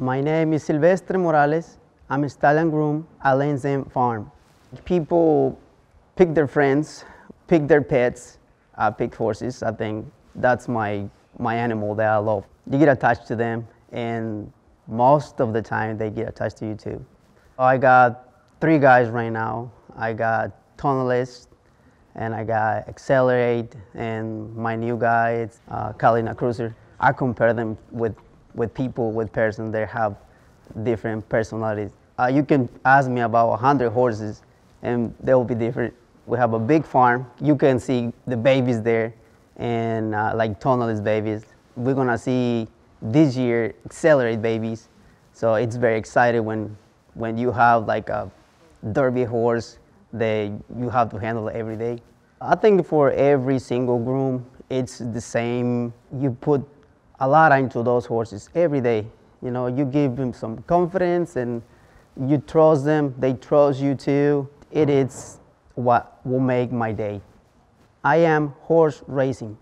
My name is Silvestre Morales. I'm a stallion groom at Lenzen Farm. People pick their friends, pick their pets, I uh, pick horses. I think that's my, my animal that I love. You get attached to them and most of the time they get attached to you too. I got three guys right now. I got Tonalist and I got Accelerate and my new guy, it's uh, Kalina Cruiser. I compare them with with people, with persons they have different personalities. Uh, you can ask me about 100 horses and they will be different. We have a big farm. You can see the babies there and uh, like tonalist babies. We're gonna see this year accelerate babies. So it's very exciting when, when you have like a derby horse that you have to handle every day. I think for every single groom, it's the same. You put a lot into those horses every day. You know, you give them some confidence and you trust them, they trust you too. It is what will make my day. I am horse racing.